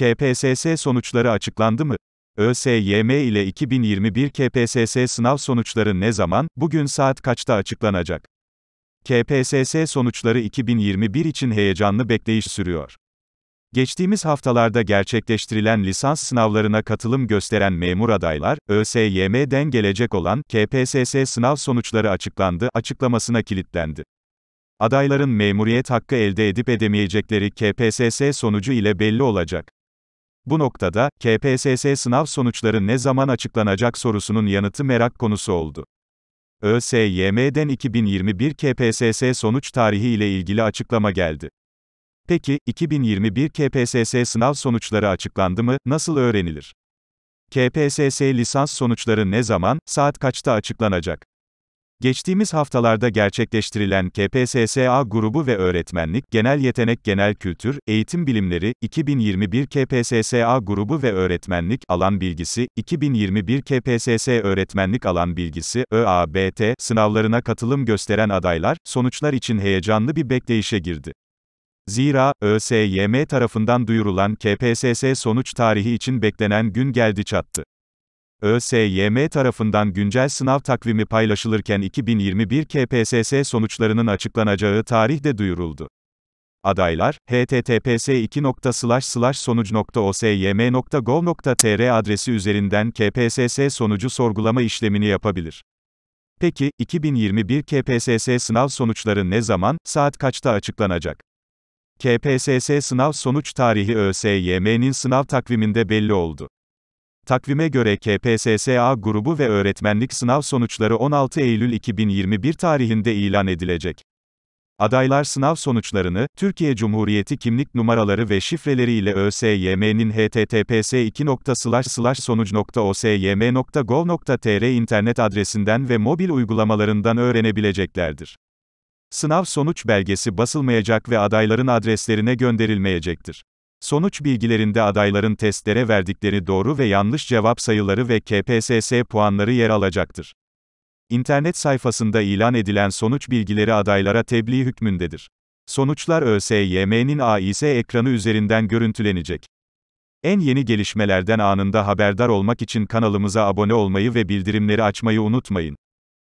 KPSS sonuçları açıklandı mı? ÖSYM ile 2021 KPSS sınav sonuçları ne zaman, bugün saat kaçta açıklanacak? KPSS sonuçları 2021 için heyecanlı bekleyiş sürüyor. Geçtiğimiz haftalarda gerçekleştirilen lisans sınavlarına katılım gösteren memur adaylar, ÖSYM'den gelecek olan KPSS sınav sonuçları açıklandı açıklamasına kilitlendi. Adayların memuriyet hakkı elde edip edemeyecekleri KPSS sonucu ile belli olacak. Bu noktada, KPSS sınav sonuçları ne zaman açıklanacak sorusunun yanıtı merak konusu oldu. ÖSYM'den 2021 KPSS sonuç tarihi ile ilgili açıklama geldi. Peki, 2021 KPSS sınav sonuçları açıklandı mı, nasıl öğrenilir? KPSS lisans sonuçları ne zaman, saat kaçta açıklanacak? Geçtiğimiz haftalarda gerçekleştirilen KPSSA grubu ve öğretmenlik, genel yetenek, genel kültür, eğitim bilimleri, 2021 KPSSA grubu ve öğretmenlik, alan bilgisi, 2021 KPSS öğretmenlik alan bilgisi, ÖABT, sınavlarına katılım gösteren adaylar, sonuçlar için heyecanlı bir bekleyişe girdi. Zira, ÖSYM tarafından duyurulan KPSS sonuç tarihi için beklenen gün geldi çattı. ÖSYM tarafından güncel sınav takvimi paylaşılırken 2021 KPSS sonuçlarının açıklanacağı tarih de duyuruldu. Adaylar, https://sonuc.osym.gov.tr adresi üzerinden KPSS sonucu sorgulama işlemini yapabilir. Peki, 2021 KPSS sınav sonuçları ne zaman, saat kaçta açıklanacak? KPSS sınav sonuç tarihi ÖSYM'nin sınav takviminde belli oldu. Takvime göre KPSSA grubu ve öğretmenlik sınav sonuçları 16 Eylül 2021 tarihinde ilan edilecek. Adaylar sınav sonuçlarını, Türkiye Cumhuriyeti kimlik numaraları ve şifreleri ile ÖSYM'nin https://sonuc.osym.gov.tr internet adresinden ve mobil uygulamalarından öğrenebileceklerdir. Sınav sonuç belgesi basılmayacak ve adayların adreslerine gönderilmeyecektir. Sonuç bilgilerinde adayların testlere verdikleri doğru ve yanlış cevap sayıları ve KPSS puanları yer alacaktır. İnternet sayfasında ilan edilen sonuç bilgileri adaylara tebliğ hükmündedir. Sonuçlar ÖSYM'nin AİS ekranı üzerinden görüntülenecek. En yeni gelişmelerden anında haberdar olmak için kanalımıza abone olmayı ve bildirimleri açmayı unutmayın.